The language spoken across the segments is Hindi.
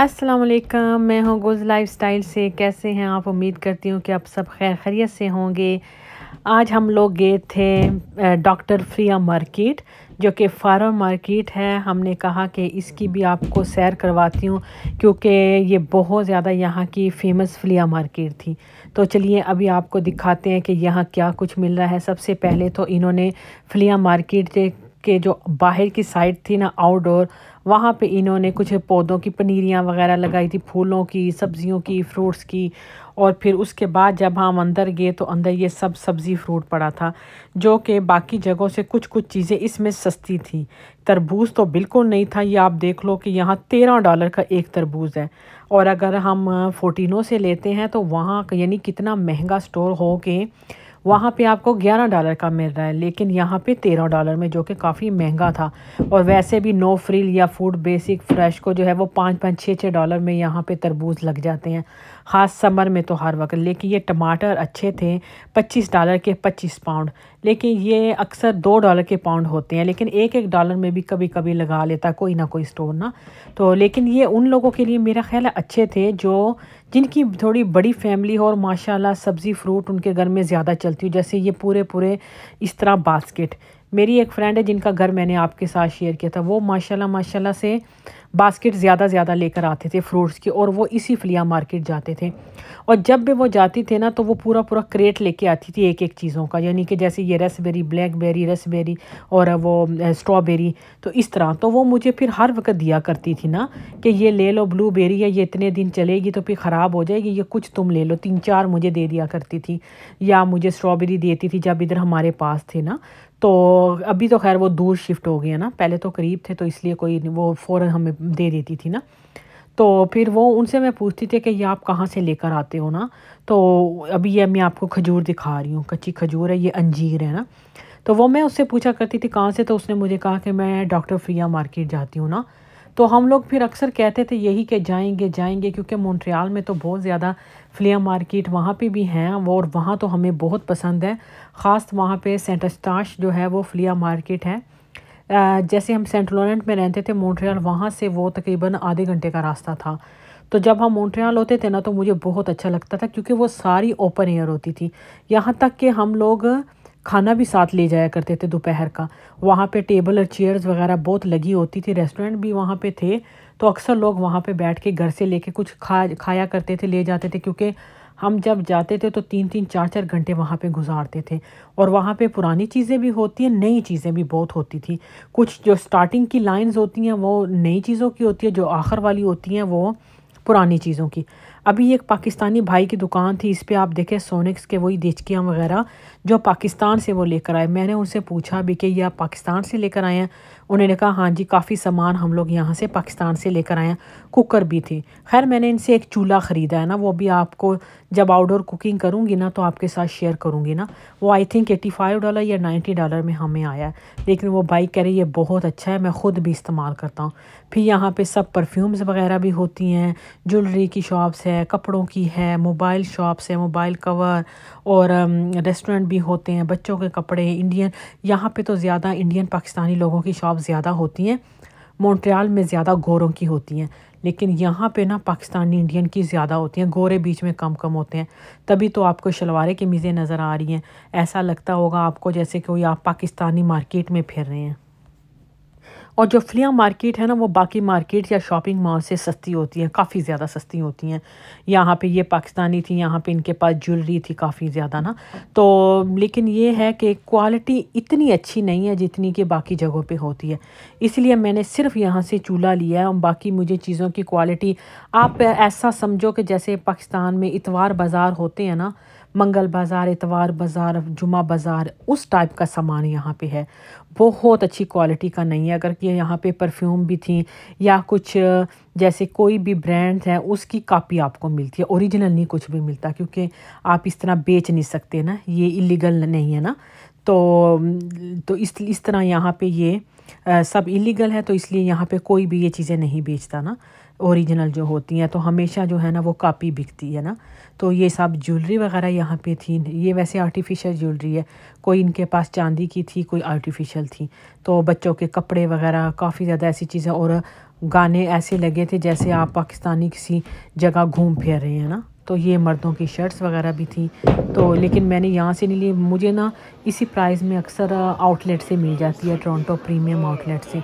असलकम मैं हूँ गोज़ लाइफ स्टाइल से कैसे हैं आप उम्मीद करती हूँ कि आप सब खैर खैरियत से होंगे आज हम लोग गए थे डॉक्टर फ्रिया मार्केट जो कि फार्म मार्केट है हमने कहा कि इसकी भी आपको सैर करवाती हूँ क्योंकि ये बहुत ज़्यादा यहाँ की फ़ेमस फ्लिया मार्केट थी तो चलिए अभी आपको दिखाते हैं कि यहाँ क्या कुछ मिल रहा है सबसे पहले तो इन्होंने फ्लिया मार्केट के जो बाहर की साइड थी ना आउटडोर वहाँ पे इन्होंने कुछ पौधों की पनीरियाँ वगैरह लगाई थी फूलों की सब्जियों की फ्रूट्स की और फिर उसके बाद जब हम अंदर गए तो अंदर ये सब सब्ज़ी फ्रूट पड़ा था जो कि बाकी जगहों से कुछ कुछ चीज़ें इसमें सस्ती थी तरबूज तो बिल्कुल नहीं था ये आप देख लो कि यहाँ तेरह डॉलर का एक तरबूज है और अगर हम फोटीनों से लेते हैं तो वहाँ यानी कितना महंगा स्टोर हो के वहाँ पे आपको 11 डॉलर का मिल रहा है लेकिन यहाँ पे 13 डॉलर में जो कि काफ़ी महंगा था और वैसे भी नो फ्रिल या फूड बेसिक फ्रेश को जो है वो पाँच पाँच छः छः डॉलर में यहाँ पे तरबूज लग जाते हैं ख़ास समर में तो हर वक्त लेकिन ये टमाटर अच्छे थे पच्चीस डॉलर के पच्चीस पाउंड लेकिन ये अक्सर दो डॉलर के पाउंड होते हैं लेकिन एक एक डॉलर में भी कभी कभी लगा लेता कोई ना कोई स्टोर ना तो लेकिन ये उन लोगों के लिए मेरा ख्याल अच्छे थे जो जिनकी थोड़ी बड़ी फैमिली हो और माशाल्लाह सब्ज़ी फ्रूट उनके घर में ज़्यादा चलती हो जैसे ये पूरे पूरे इस तरह बास्केट मेरी एक फ़्रेंड है जिनका घर मैंने आपके साथ शेयर किया था वो माशाल्लाह माशाल्लाह से बास्केट ज़्यादा ज़्यादा लेकर आते थे फ्रूट्स की और वो इसी फलिया मार्केट जाते थे और जब भी वो जाती थे ना तो वो पूरा पूरा क्रेट लेके आती थी एक एक चीज़ों का यानी कि जैसे ये रसबेरी ब्लैकबेरी रसबेरी और वो स्ट्रॉबेरी तो इस तरह तो वो मुझे फिर हर वक्त दिया करती थी ना कि ये ले लो बेरी है ये इतने दिन चलेगी तो फिर ख़राब हो जाएगी ये कुछ तुम ले लो तीन चार मुझे दे दिया करती थी या मुझे स्ट्रॉबेरी देती थी जब इधर हमारे पास थे ना तो अभी तो खैर वो दूर शिफ्ट हो गया ना पहले तो करीब थे तो इसलिए कोई वो फ़ौर हमें दे देती थी ना तो फिर वो उनसे मैं पूछती थी कि ये आप कहाँ से लेकर आते हो ना तो अभी ये मैं आपको खजूर दिखा रही हूँ कच्ची खजूर है ये अंजीर है ना तो वो मैं उससे पूछा करती थी कहाँ से तो उसने मुझे कहा कि मैं डॉक्टर फ्रिया मार्केट जाती हूँ ना तो हम लोग फिर अक्सर कहते थे यही कि जाएंगे जाएंगे क्योंकि मॉन्ट्रियल में तो बहुत ज़्यादा फ्लिया मार्केट वहाँ पे भी हैं और वहाँ तो हमें बहुत पसंद है ख़ास वहाँ पे सेंटस्टाश जो है वो फ्लिया मार्केट है जैसे हम सेंट लॉरेंट में रहते थे मॉन्ट्रियल वहाँ से वो तकरीबन आधे घंटे का रास्ता था तो जब हम मॉन्ट्रियल होते थे ना तो मुझे बहुत अच्छा लगता था क्योंकि वो सारी ओपन एयर होती थी यहाँ तक कि हम लोग खाना भी साथ ले जाया करते थे दोपहर का वहाँ पे टेबल और चेयर्स वगैरह बहुत लगी होती थी रेस्टोरेंट भी वहाँ पे थे तो अक्सर लोग वहाँ पे बैठ के घर से लेके कुछ खा खाया करते थे ले जाते थे क्योंकि हम जब जाते थे तो तीन तीन चार चार घंटे वहाँ पे गुजारते थे और वहाँ पे पुरानी चीज़ें भी होती हैं नई चीज़ें भी बहुत होती थी कुछ जो स्टार्टिंग की लाइन्स होती हैं वो नई चीज़ों की होती है जो आखिर वाली होती हैं वो पुरानी चीज़ों की अभी एक पाकिस्तानी भाई की दुकान थी इस पर आप देखें सोनिक्स के वही दिचकियाँ वगैरह जो पाकिस्तान से वो लेकर आए मैंने उनसे पूछा भी कि ये आप पाकिस्तान से लेकर आए हैं उन्होंने कहा हाँ जी काफ़ी सामान हम लोग यहाँ से पाकिस्तान से लेकर आए हैं कुकर भी थी खैर मैंने इनसे एक चूल्हा ख़रीदा है ना वो भी आपको जब आउटडोर कुकिंग करूँगी ना तो आपके साथ शेयर करूँगी ना वो I think eighty five dollar या नाइन्टी डॉलर में हमें आया है लेकिन वो बाइक कह रही है बहुत अच्छा है मैं ख़ुद भी इस्तेमाल करता हूँ फिर यहाँ पर सब परफ्यूम्स वगैरह भी होती हैं ज्वेलरी की शॉप्स है है कपड़ों की है मोबाइल शॉप्स है मोबाइल कवर और रेस्टोरेंट भी होते हैं बच्चों के कपड़े इंडियन यहाँ पे तो ज़्यादा इंडियन पाकिस्तानी लोगों की शॉप ज़्यादा होती हैं मोन्ट्रियाल में ज़्यादा गोरों की होती हैं लेकिन यहाँ पे ना पाकिस्तानी इंडियन की ज़्यादा होती हैं गोरे बीच में कम कम होते हैं तभी तो आपको शलवारे की मीज़ें नज़र आ रही हैं ऐसा लगता होगा आपको जैसे कोई आप पाकिस्तानी मार्केट में फिर रहे हैं और जो फ्लियाँ मार्केट है ना वो बाकी मार्केट या शॉपिंग मॉल से सस्ती होती हैं काफ़ी ज़्यादा सस्ती होती हैं यहाँ पे ये पाकिस्तानी थी यहाँ पे इनके पास ज्वेलरी थी काफ़ी ज़्यादा ना तो लेकिन ये है कि क्वालिटी इतनी अच्छी नहीं है जितनी कि बाकी जगहों पे होती है इसलिए मैंने सिर्फ यहाँ से चूल्हा लिया है और बाकी मुझे चीज़ों की क्वालिटी आप ऐसा समझो कि जैसे पाकिस्तान में इतवार बाज़ार होते हैं ना मंगल बाज़ार इतवार बाज़ार जुमा बाज़ार उस टाइप का सामान यहाँ पे है बहुत अच्छी क्वालिटी का नहीं है अगर ये यहाँ पे परफ्यूम भी थी या कुछ जैसे कोई भी ब्रांड है उसकी कापी आपको मिलती है ओरिजिनल नहीं कुछ भी मिलता क्योंकि आप इस तरह बेच नहीं सकते ना ये इलीगल नहीं है ना तो तो इस इस तरह यहाँ पे ये सब इलीगल है तो इसलिए यहाँ पे कोई भी ये चीज़ें नहीं बेचता ना ओरिजिनल जो होती हैं तो हमेशा जो है ना वो कापी बिकती है ना तो ये सब ज्वेलरी वगैरह यहाँ पे थी ये वैसे आर्टिफिशियल ज्वेलरी है कोई इनके पास चांदी की थी कोई आर्टिफिशियल थी तो बच्चों के कपड़े वगैरह काफ़ी ज़्यादा ऐसी चीज़ें और गाने ऐसे लगे थे जैसे आप पाकिस्तानी किसी जगह घूम फिर रहे हैं ना तो ये मर्दों की शर्ट्स वगैरह भी थी तो लेकिन मैंने यहाँ से नहीं ली मुझे ना इसी प्राइस में अक्सर आउटलेट से मिल जाती है टोरंटो प्रीमियम आउटलेट से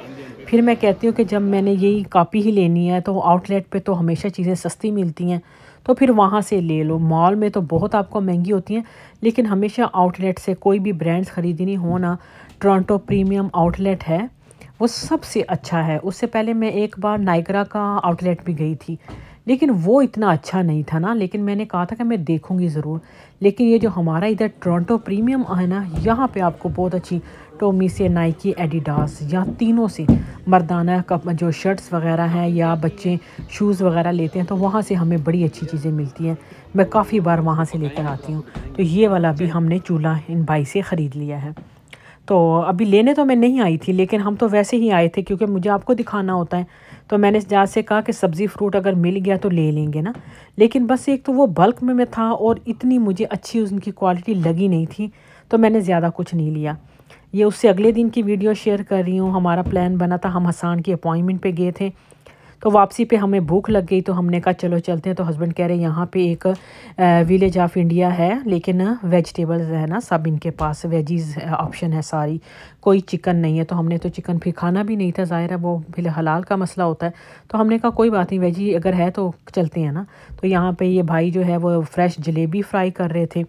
फिर मैं कहती हूँ कि जब मैंने यही कापी ही लेनी है तो आउटलेट पे तो हमेशा चीज़ें सस्ती मिलती हैं तो फिर वहाँ से ले लो मॉल में तो बहुत आपको महंगी होती हैं लेकिन हमेशा आउटलेट से कोई भी ब्रांड्स ख़रीदनी हो ना टोरंटो प्रीमियम आउटलेट है वो सबसे अच्छा है उससे पहले मैं एक बार नाइगरा का आउटलेट भी गई थी लेकिन वो इतना अच्छा नहीं था ना लेकिन मैंने कहा था कि मैं देखूंगी ज़रूर लेकिन ये जो हमारा इधर टोरंटो प्रीमियम है ना यहाँ पे आपको बहुत अच्छी टोमी से नाइकी एडिडास या तीनों से मर्दाना कप जो शर्ट्स वगैरह हैं या बच्चे शूज़ वगैरह लेते हैं तो वहाँ से हमें बड़ी अच्छी चीज़ें मिलती हैं मैं काफ़ी बार वहाँ से लेकर आती हूँ तो ये वाला भी हमने चूल्हा इन भाई से ख़रीद लिया है तो अभी लेने तो मैं नहीं आई थी लेकिन हम तो वैसे ही आए थे क्योंकि मुझे आपको दिखाना होता है तो मैंने जहाँ से कहा कि सब्ज़ी फ्रूट अगर मिल गया तो ले लेंगे ना लेकिन बस एक तो वो बल्क में मैं था और इतनी मुझे अच्छी उनकी क्वालिटी लगी नहीं थी तो मैंने ज़्यादा कुछ नहीं लिया ये उससे अगले दिन की वीडियो शेयर कर रही हूँ हमारा प्लान बना था हम हसान की अपॉइंटमेंट पर गए थे तो वापसी पे हमें भूख लग गई तो हमने कहा चलो चलते हैं तो हस्बैंड कह रहे हैं यहाँ पे एक विलेज ऑफ इंडिया है लेकिन वेजिटेबल्स है ना सब इनके पास वेजीज ऑप्शन है सारी कोई चिकन नहीं है तो हमने तो चिकन फिर खाना भी नहीं था ज़ाहिर है वो फिर हलाल का मसला होता है तो हमने कहा कोई बात नहीं वेजी अगर है तो चलते हैं ना तो यहाँ पर ये भाई जो है वो फ्रेश जलेबी फ्राई कर रहे थे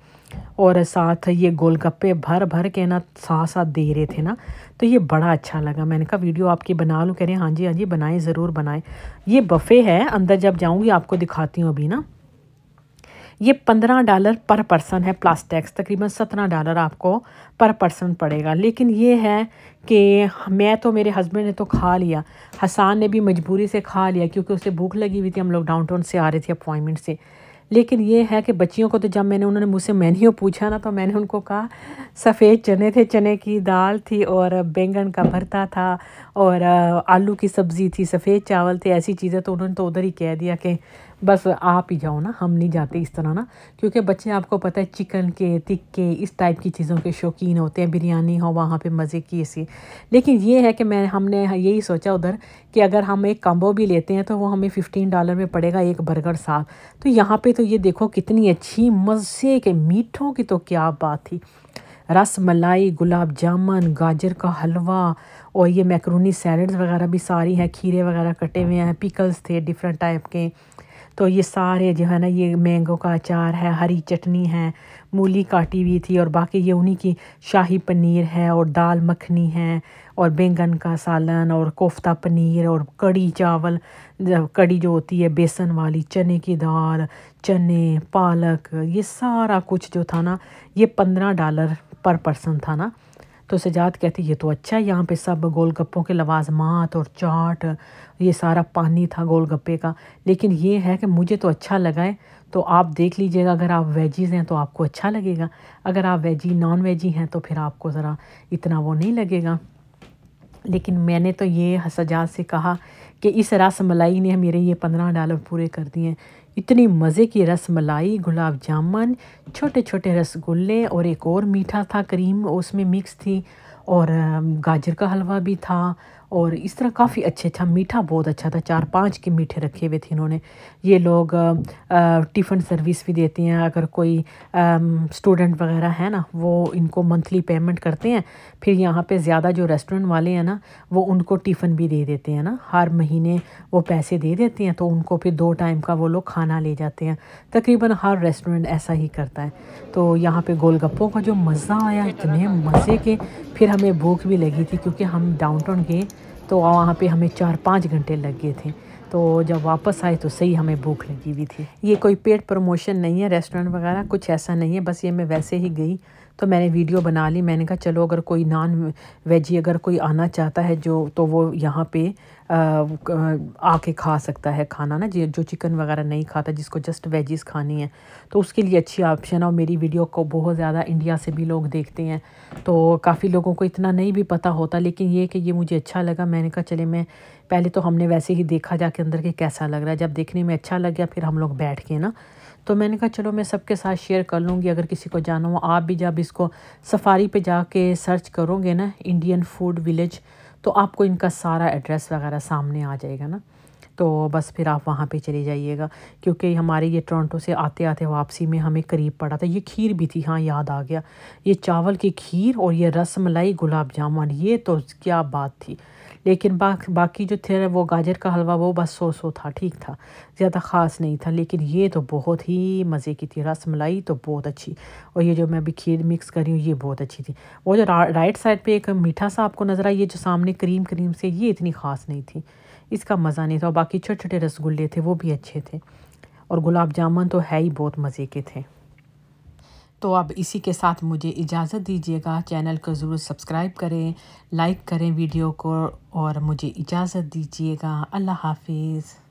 और साथ ये गोलगप्पे भर भर के ना साथ साथ दे रहे थे ना तो ये बड़ा अच्छा लगा मैंने कहा वीडियो आपकी बना लूँ कह रहे हैं हाँ जी हाँ जी बनाएं ज़रूर बनाएं ये बफ़े है अंदर जब जाऊँगी आपको दिखाती हूँ अभी ना ये पंद्रह डॉलर पर पर्सन है प्लास्टिक्स तकरीबन सत्रह डॉलर आपको पर पर्सन पड़ेगा लेकिन ये है कि मैं तो मेरे हस्बैंड ने तो खा लिया हसान ने भी मजबूरी से खा लिया क्योंकि उसे भूख लगी हुई थी हम लोग डाउन टाउन से आ रहे थे अपॉइंटमेंट से लेकिन ये है कि बच्चियों को तो जब मैंने उन्होंने मुझसे मैन्यू पूछा ना तो मैंने उनको कहा सफ़ेद चने थे चने की दाल थी और बैंगन का भरता था और आलू की सब्ज़ी थी सफ़ेद चावल थे ऐसी चीज़ें तो उन्होंने तो उधर ही कह दिया कि बस आप ही जाओ ना हम नहीं जाते इस तरह ना क्योंकि बच्चे आपको पता है चिकन के तिक्के इस टाइप की चीज़ों के शौकीन होते हैं बिरयानी हो वहाँ पे मज़े की ऐसी लेकिन ये है कि मैं हमने यही सोचा उधर कि अगर हम एक कम्बो भी लेते हैं तो वो हमें फ़िफ्टीन डॉलर में पड़ेगा एक बर्गर साथ तो यहाँ पर तो ये देखो कितनी अच्छी मज़े के मीठों की तो क्या बात थी रस मलाई गुलाब जामुन गाजर का हलवा और ये मैकरोनी सैलड्स वगैरह भी सारी हैं खीरे वगैरह कटे हुए हैं पिकल्स थे डिफरेंट टाइप के तो ये सारे जो है ना ये मैंगो का अचार है हरी चटनी है मूली काटी हुई थी और बाकी ये उन्हीं की शाही पनीर है और दाल मखनी है और बैंगन का सालन और कोफ्ता पनीर और कड़ी चावल कड़ी जो होती है बेसन वाली चने की दाल चने पालक ये सारा कुछ जो था ना ये पंद्रह डॉलर पर पर्सन था ना तो सजाद कहती ये तो अच्छा है यहाँ पे सब गोलगप्पों के लवाजमात और चाट ये सारा पानी था गोलगप्पे का लेकिन ये है कि मुझे तो अच्छा लगा है तो आप देख लीजिएगा अगर आप वेजीज़ हैं तो आपको अच्छा लगेगा अगर आप वेजी नॉन वेजी हैं तो फिर आपको ज़रा इतना वो नहीं लगेगा लेकिन मैंने तो ये सजाद से कहा कि इस रस मलाई ने मेरे ये पंद्रह डॉलर पूरे कर दिए इतनी मज़े की रस मलाई गुलाब जामुन छोटे छोटे रसगुल्ले और एक और मीठा था क्रीम उसमें मिक्स थी और गाजर का हलवा भी था और इस तरह काफ़ी अच्छे अच्छा मीठा बहुत अच्छा था चार पाँच के मीठे रखे हुए थे इन्होंने ये लोग टिफ़न सर्विस भी देते हैं अगर कोई स्टूडेंट वगैरह है ना वो इनको मंथली पेमेंट करते हैं फिर यहाँ पे ज़्यादा जो रेस्टोरेंट वाले हैं ना वो उनको टिफ़न भी दे देते हैं ना हर महीने वो पैसे दे देते हैं तो उनको फिर दो टाइम का वो लोग खाना ले जाते हैं तकरीबन हर रेस्टोरेंट ऐसा ही करता है तो यहाँ पर गोलगप्पों का जो मज़ा आया इतने मज़े के फिर हमें भूख भी लगी थी क्योंकि हम डाउन टाउन गए तो वहाँ पे हमें चार पाँच घंटे लग गए थे तो जब वापस आए तो सही हमें भूख लगी हुई थी ये कोई पेड प्रमोशन नहीं है रेस्टोरेंट वगैरह कुछ ऐसा नहीं है बस ये मैं वैसे ही गई तो मैंने वीडियो बना ली मैंने कहा चलो अगर कोई नॉन वेजी अगर कोई आना चाहता है जो तो वो यहाँ पे आके खा सकता है खाना ना जो चिकन वगैरह नहीं खाता जिसको जस्ट वेजीज़ खानी है तो उसके लिए अच्छी ऑप्शन है और मेरी वीडियो को बहुत ज़्यादा इंडिया से भी लोग देखते हैं तो काफ़ी लोगों को इतना नहीं भी पता होता लेकिन ये कि ये मुझे अच्छा लगा मैंने कहा चले मैं पहले तो हमने वैसे ही देखा जाके अंदर के कैसा लग रहा है जब देखने में अच्छा लग गया फिर हम लोग बैठ गए ना तो मैंने कहा चलो मैं सबके साथ शेयर कर लूँगी अगर किसी को जाना हो आप भी जब इसको सफारी पे जाके सर्च करोगे ना इंडियन फूड विलेज तो आपको इनका सारा एड्रेस वगैरह सामने आ जाएगा ना तो बस फिर आप वहाँ पे चले जाइएगा क्योंकि हमारे ये टोरंटो से आते आते वापसी में हमें करीब पड़ा था ये खीर भी थी हाँ याद आ गया ये चावल की खीर और ये रस मलाई गुलाब जामुन ये तो क्या बात थी लेकिन बा, बाकी जो थे वो गाजर का हलवा वो बस सो सो था ठीक था ज़्यादा ख़ास नहीं था लेकिन ये तो बहुत ही मज़े की थी रस मलाई तो बहुत अच्छी और ये जो मैं अभी खीर मिक्स करी हूँ ये बहुत अच्छी थी वो जो रा, राइट साइड पे एक मीठा सा आपको नज़र आया ये जो सामने क्रीम क्रीम से ये इतनी ख़ास नहीं थी इसका मज़ा नहीं था और बाकी बाकी छोटे छोटे रसगुल्ले थे वो भी अच्छे थे और गुलाब जामुन तो है ही बहुत मज़े के थे तो अब इसी के साथ मुझे इजाज़त दीजिएगा चैनल को ज़रूर सब्सक्राइब करें लाइक करें वीडियो को और मुझे इजाज़त दीजिएगा अल्लाह हाफिज़